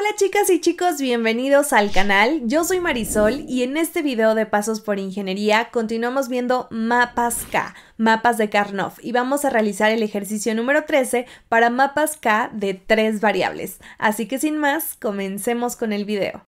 Hola chicas y chicos, bienvenidos al canal. Yo soy Marisol y en este video de Pasos por Ingeniería continuamos viendo mapas K, mapas de Karnoff y vamos a realizar el ejercicio número 13 para mapas K de tres variables. Así que sin más, comencemos con el video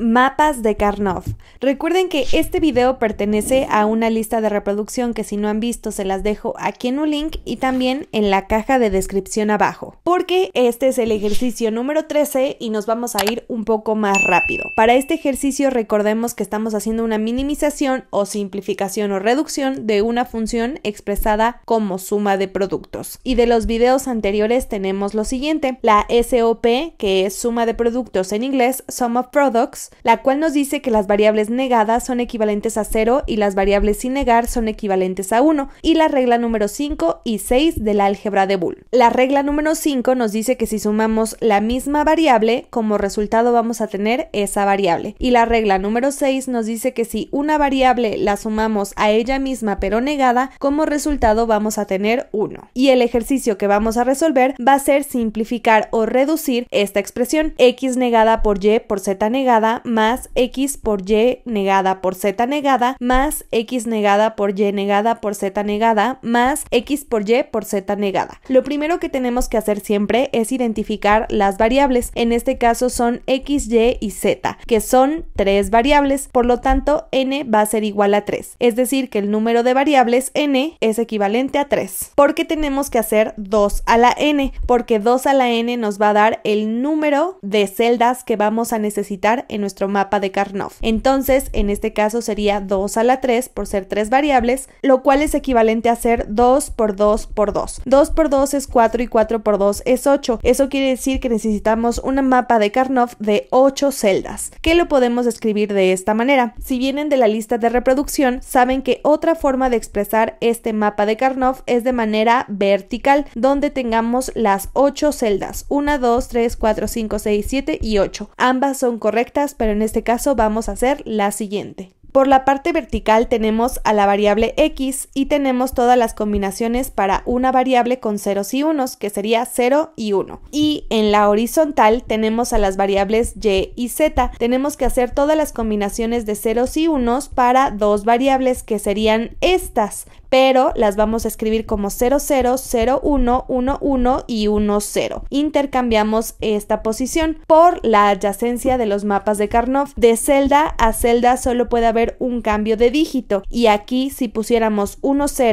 mapas de Karnov. Recuerden que este video pertenece a una lista de reproducción que si no han visto se las dejo aquí en un link y también en la caja de descripción abajo, porque este es el ejercicio número 13 y nos vamos a ir un poco más rápido. Para este ejercicio recordemos que estamos haciendo una minimización o simplificación o reducción de una función expresada como suma de productos. Y de los videos anteriores tenemos lo siguiente, la SOP que es suma de productos en inglés, sum of products, la cual nos dice que las variables negadas son equivalentes a 0 y las variables sin negar son equivalentes a 1, y la regla número 5 y 6 la álgebra de Boole. La regla número 5 nos dice que si sumamos la misma variable, como resultado vamos a tener esa variable. Y la regla número 6 nos dice que si una variable la sumamos a ella misma pero negada, como resultado vamos a tener 1. Y el ejercicio que vamos a resolver va a ser simplificar o reducir esta expresión x negada por y por z negada más x por y negada por z negada más x negada por y negada por z negada más x por y por z negada. Lo primero que tenemos que hacer siempre es identificar las variables. En este caso son x, y y z, que son tres variables, por lo tanto n va a ser igual a 3. Es decir, que el número de variables n es equivalente a 3. ¿Por qué tenemos que hacer 2 a la n, porque 2 a la n nos va a dar el número de celdas que vamos a necesitar en nuestra nuestro mapa de Karnaugh, Entonces, en este caso sería 2 a la 3 por ser 3 variables, lo cual es equivalente a ser 2 por 2 por 2. 2 por 2 es 4 y 4 por 2 es 8. Eso quiere decir que necesitamos un mapa de Karnaugh de 8 celdas, que lo podemos escribir de esta manera. Si vienen de la lista de reproducción, saben que otra forma de expresar este mapa de Karnaugh es de manera vertical, donde tengamos las 8 celdas, 1, 2, 3, 4, 5, 6, 7 y 8. Ambas son correctas pero en este caso vamos a hacer la siguiente. Por la parte vertical tenemos a la variable x y tenemos todas las combinaciones para una variable con ceros y unos, que sería 0 y 1. Y en la horizontal tenemos a las variables y y z. Tenemos que hacer todas las combinaciones de ceros y unos para dos variables que serían estas, pero las vamos a escribir como 00, 0, 11 1, 1, 1 y 10, Intercambiamos esta posición por la adyacencia de los mapas de Karnov. De celda a celda solo puede haber un cambio de dígito y aquí si pusiéramos 1011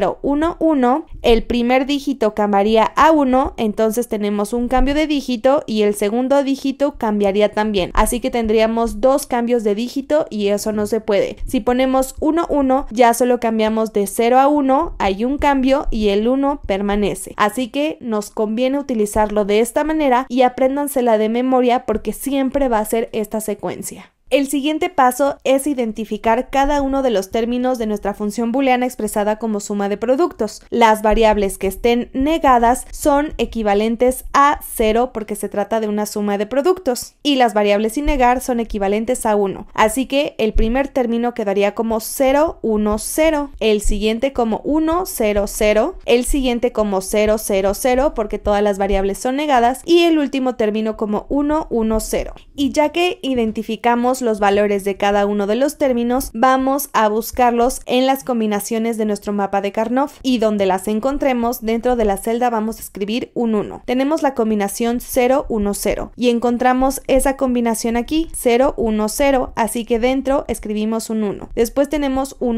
el primer dígito cambiaría a 1 entonces tenemos un cambio de dígito y el segundo dígito cambiaría también así que tendríamos dos cambios de dígito y eso no se puede si ponemos 11 ya solo cambiamos de 0 a 1 hay un cambio y el 1 permanece así que nos conviene utilizarlo de esta manera y apréndansela de memoria porque siempre va a ser esta secuencia el siguiente paso es identificar cada uno de los términos de nuestra función booleana expresada como suma de productos. Las variables que estén negadas son equivalentes a 0 porque se trata de una suma de productos y las variables sin negar son equivalentes a 1. Así que el primer término quedaría como 0, 1, 0, el siguiente como 1, 0, 0, el siguiente como 0, 0, 0 porque todas las variables son negadas y el último término como 1, 1, 0. Y ya que identificamos los valores de cada uno de los términos, vamos a buscarlos en las combinaciones de nuestro mapa de Karnoff y donde las encontremos dentro de la celda vamos a escribir un 1. Tenemos la combinación 0, 1, 0 y encontramos esa combinación aquí 0, 1, 0, así que dentro escribimos un 1. Después tenemos 100.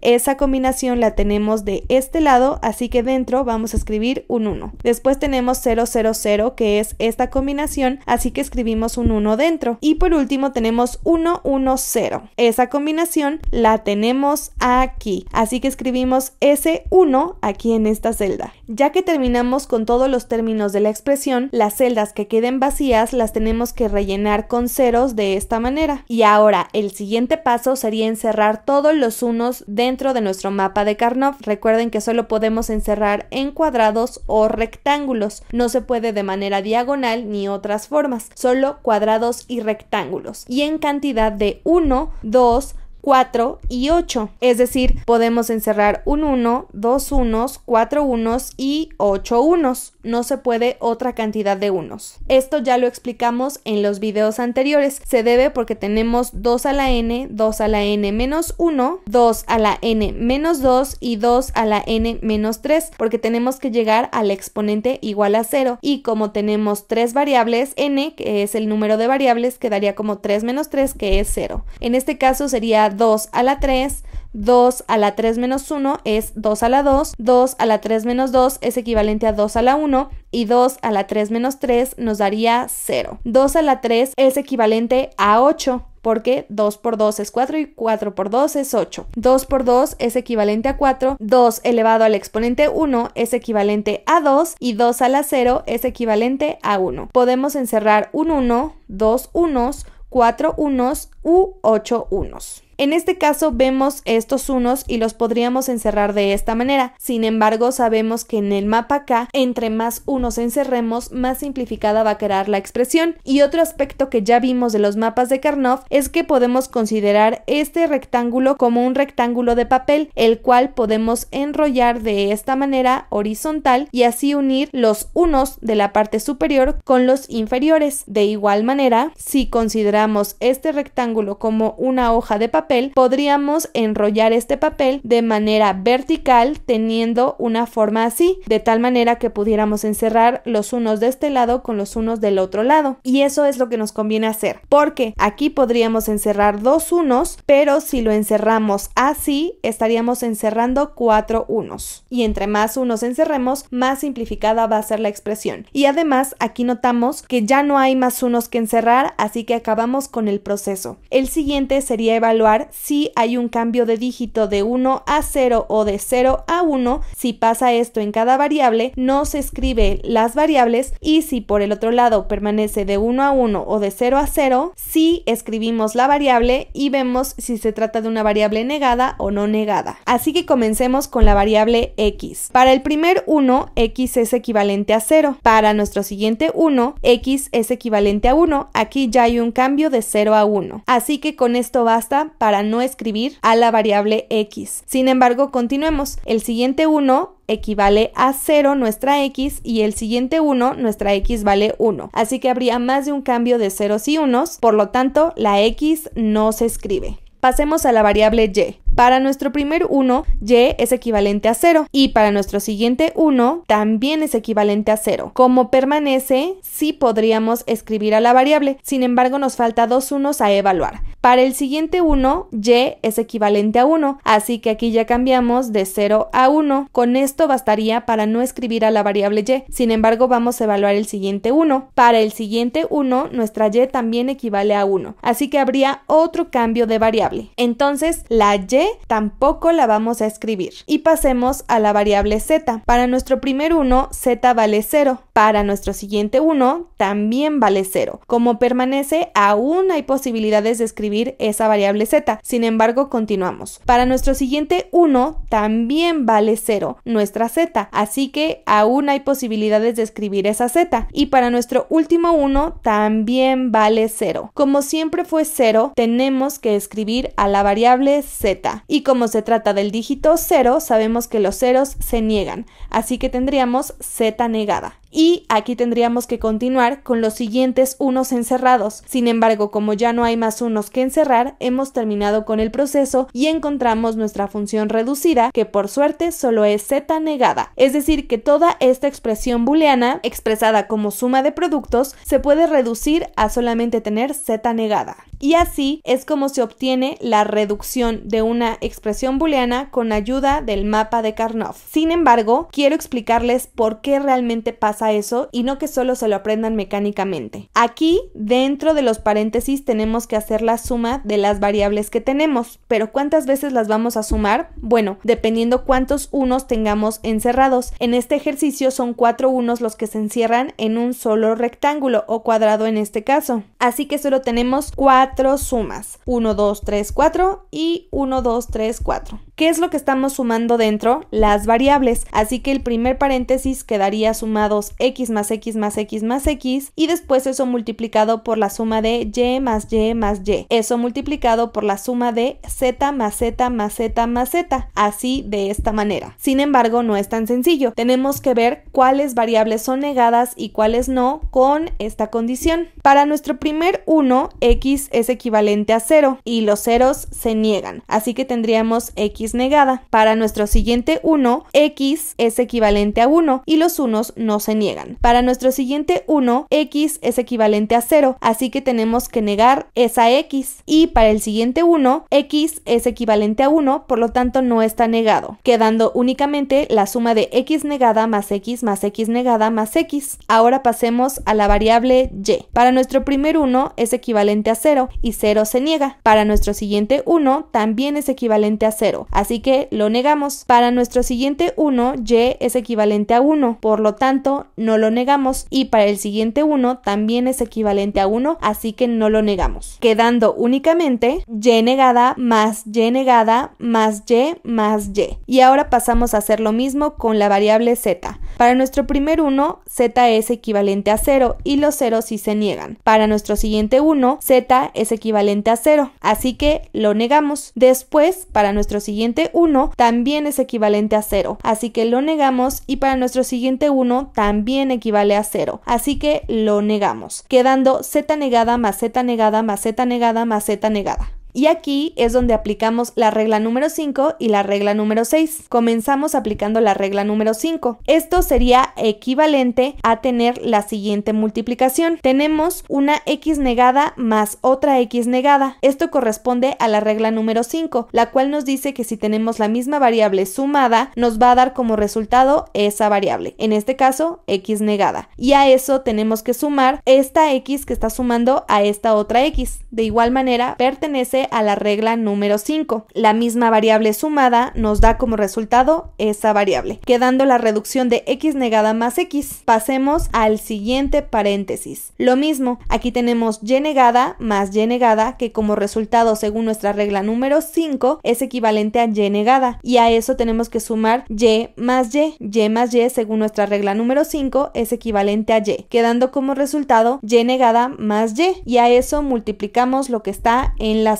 Esa combinación la tenemos de este lado, así que dentro vamos a escribir un 1. Después tenemos 0, que es esta combinación, así que escribimos un 1 dentro. Y por último tenemos tenemos 1, 1, 0. Esa combinación la tenemos aquí. Así que escribimos S1 aquí en esta celda. Ya que terminamos con todos los términos de la expresión, las celdas que queden vacías las tenemos que rellenar con ceros de esta manera. Y ahora el siguiente paso sería encerrar todos los unos dentro de nuestro mapa de Karnov. Recuerden que solo podemos encerrar en cuadrados o rectángulos. No se puede de manera diagonal ni otras formas, solo cuadrados y rectángulos en cantidad de 1, 2, 4 y 8. Es decir, podemos encerrar un 1, 2 unos, 4 unos y 8 unos. No se puede otra cantidad de unos. Esto ya lo explicamos en los videos anteriores. Se debe porque tenemos 2 a la n, 2 a la n menos 1, 2 a la n menos 2 y 2 a la n menos 3 porque tenemos que llegar al exponente igual a 0 y como tenemos 3 variables n que es el número de variables quedaría como 3 menos 3 que es 0. En este caso sería 2 a la 3, 2 a la 3 menos 1 es 2 a la 2, 2 a la 3 menos 2 es equivalente a 2 a la 1 y 2 a la 3 menos 3 nos daría 0. 2 a la 3 es equivalente a 8 porque 2 por 2 es 4 y 4 por 2 es 8. 2 por 2 es equivalente a 4, 2 elevado al exponente 1 es equivalente a 2 y 2 a la 0 es equivalente a 1. Podemos encerrar un 1, 2 1, 4 1 u 8 1. En este caso vemos estos unos y los podríamos encerrar de esta manera. Sin embargo, sabemos que en el mapa acá entre más unos encerremos, más simplificada va a quedar la expresión. Y otro aspecto que ya vimos de los mapas de Karnoff es que podemos considerar este rectángulo como un rectángulo de papel, el cual podemos enrollar de esta manera horizontal y así unir los unos de la parte superior con los inferiores. De igual manera, si consideramos este rectángulo como una hoja de papel, podríamos enrollar este papel de manera vertical teniendo una forma así, de tal manera que pudiéramos encerrar los unos de este lado con los unos del otro lado. Y eso es lo que nos conviene hacer, porque aquí podríamos encerrar dos unos, pero si lo encerramos así, estaríamos encerrando cuatro unos. Y entre más unos encerremos, más simplificada va a ser la expresión. Y además, aquí notamos que ya no hay más unos que encerrar, así que acabamos con el proceso. El siguiente sería evaluar si hay un cambio de dígito de 1 a 0 o de 0 a 1, si pasa esto en cada variable, no se escribe las variables y si por el otro lado permanece de 1 a 1 o de 0 a 0, si escribimos la variable y vemos si se trata de una variable negada o no negada. Así que comencemos con la variable x. Para el primer 1, x es equivalente a 0. Para nuestro siguiente 1, x es equivalente a 1. Aquí ya hay un cambio de 0 a 1. Así que con esto basta para para no escribir a la variable x. Sin embargo, continuemos. El siguiente 1 equivale a 0 nuestra x y el siguiente 1 nuestra x vale 1. Así que habría más de un cambio de ceros y unos, por lo tanto la x no se escribe. Pasemos a la variable y. Para nuestro primer 1, y es equivalente a 0 y para nuestro siguiente 1 también es equivalente a 0. Como permanece, sí podríamos escribir a la variable, sin embargo nos falta dos unos a evaluar. Para el siguiente 1, y es equivalente a 1, así que aquí ya cambiamos de 0 a 1. Con esto bastaría para no escribir a la variable y. Sin embargo, vamos a evaluar el siguiente 1. Para el siguiente 1, nuestra y también equivale a 1, así que habría otro cambio de variable. Entonces, la y tampoco la vamos a escribir. Y pasemos a la variable z. Para nuestro primer 1, z vale 0. Para nuestro siguiente 1, también vale 0. Como permanece, aún hay posibilidades de escribir esa variable z. Sin embargo, continuamos. Para nuestro siguiente 1, también vale 0, nuestra z. Así que aún hay posibilidades de escribir esa z. Y para nuestro último 1, también vale 0. Como siempre fue 0, tenemos que escribir a la variable z. Y como se trata del dígito 0, sabemos que los ceros se niegan, así que tendríamos z negada. Y aquí tendríamos que continuar con los siguientes unos encerrados. Sin embargo, como ya no hay más unos que encerrar, hemos terminado con el proceso y encontramos nuestra función reducida, que por suerte solo es z negada. Es decir, que toda esta expresión booleana, expresada como suma de productos, se puede reducir a solamente tener z negada. Y así es como se obtiene la reducción de una expresión booleana con ayuda del mapa de Karnaugh, Sin embargo, quiero explicarles por qué realmente pasa a eso y no que solo se lo aprendan mecánicamente. Aquí, dentro de los paréntesis, tenemos que hacer la suma de las variables que tenemos, pero ¿cuántas veces las vamos a sumar? Bueno, dependiendo cuántos unos tengamos encerrados. En este ejercicio son cuatro unos los que se encierran en un solo rectángulo o cuadrado en este caso. Así que solo tenemos cuatro sumas. 1, 2, 3, 4 y 1, 2, 3, 4. ¿Qué es lo que estamos sumando dentro? Las variables. Así que el primer paréntesis quedaría sumados x más x más x más x y después eso multiplicado por la suma de y más y más y. Eso multiplicado por la suma de z más z más z más z. Así de esta manera. Sin embargo, no es tan sencillo. Tenemos que ver cuáles variables son negadas y cuáles no con esta condición. Para nuestro primer 1, x es equivalente a 0 y los ceros se niegan. Así que tendríamos x negada. Para nuestro siguiente 1, x es equivalente a 1 y los unos no se niegan. Para nuestro siguiente 1, x es equivalente a 0, así que tenemos que negar esa x. Y para el siguiente 1, x es equivalente a 1, por lo tanto no está negado, quedando únicamente la suma de x negada más x más x negada más x. Ahora pasemos a la variable y. Para nuestro primer 1 es equivalente a 0 y 0 se niega. Para nuestro siguiente 1 también es equivalente a 0, así que lo negamos. Para nuestro siguiente 1, y es equivalente a 1, por lo tanto no lo negamos y para el siguiente 1 también es equivalente a 1, así que no lo negamos, quedando únicamente y negada más y negada más y más y. Y ahora pasamos a hacer lo mismo con la variable z. Para nuestro primer 1, z es equivalente a 0 y los ceros sí se niegan. Para nuestro siguiente 1, z es equivalente a 0, así que lo negamos. Después, para nuestro siguiente siguiente 1 también es equivalente a 0. Así que lo negamos y para nuestro siguiente 1 también equivale a 0. Así que lo negamos, quedando z negada más z negada más z negada más z negada. Y aquí es donde aplicamos la regla número 5 y la regla número 6. Comenzamos aplicando la regla número 5. Esto sería equivalente a tener la siguiente multiplicación. Tenemos una x negada más otra x negada. Esto corresponde a la regla número 5, la cual nos dice que si tenemos la misma variable sumada, nos va a dar como resultado esa variable. En este caso, x negada. Y a eso tenemos que sumar esta x que está sumando a esta otra x. De igual manera, pertenece a la regla número 5. La misma variable sumada nos da como resultado esa variable, quedando la reducción de x negada más x. Pasemos al siguiente paréntesis. Lo mismo, aquí tenemos y negada más y negada, que como resultado, según nuestra regla número 5, es equivalente a y negada. Y a eso tenemos que sumar y más y. y más y, según nuestra regla número 5, es equivalente a y, quedando como resultado y negada más y. Y a eso multiplicamos lo que está en la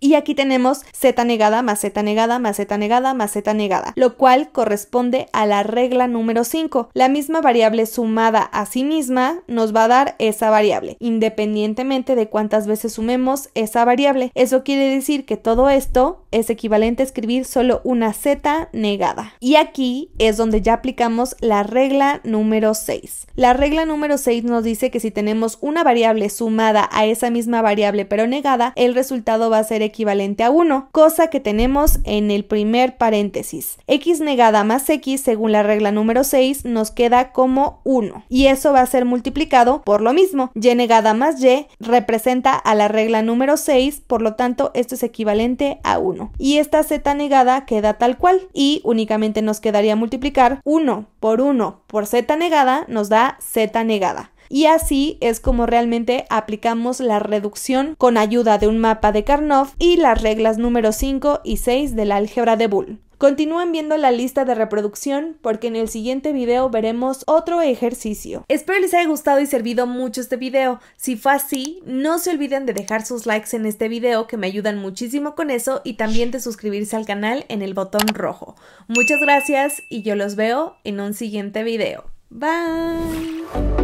y aquí tenemos z negada más z negada más z negada más z negada, lo cual corresponde a la regla número 5. La misma variable sumada a sí misma nos va a dar esa variable, independientemente de cuántas veces sumemos esa variable. Eso quiere decir que todo esto es equivalente a escribir solo una z negada. Y aquí es donde ya aplicamos la regla número 6. La regla número 6 nos dice que si tenemos una variable sumada a esa misma variable pero negada, el resultado va va a ser equivalente a 1, cosa que tenemos en el primer paréntesis. X negada más X, según la regla número 6, nos queda como 1. Y eso va a ser multiplicado por lo mismo. Y negada más Y representa a la regla número 6, por lo tanto esto es equivalente a 1. Y esta Z negada queda tal cual y únicamente nos quedaría multiplicar 1 por 1 por Z negada nos da Z negada. Y así es como realmente aplicamos la reducción con ayuda de un mapa de Karnaugh y las reglas número 5 y 6 de la álgebra de Boole. Continúen viendo la lista de reproducción porque en el siguiente video veremos otro ejercicio. Espero les haya gustado y servido mucho este video. Si fue así, no se olviden de dejar sus likes en este video que me ayudan muchísimo con eso y también de suscribirse al canal en el botón rojo. Muchas gracias y yo los veo en un siguiente video. Bye.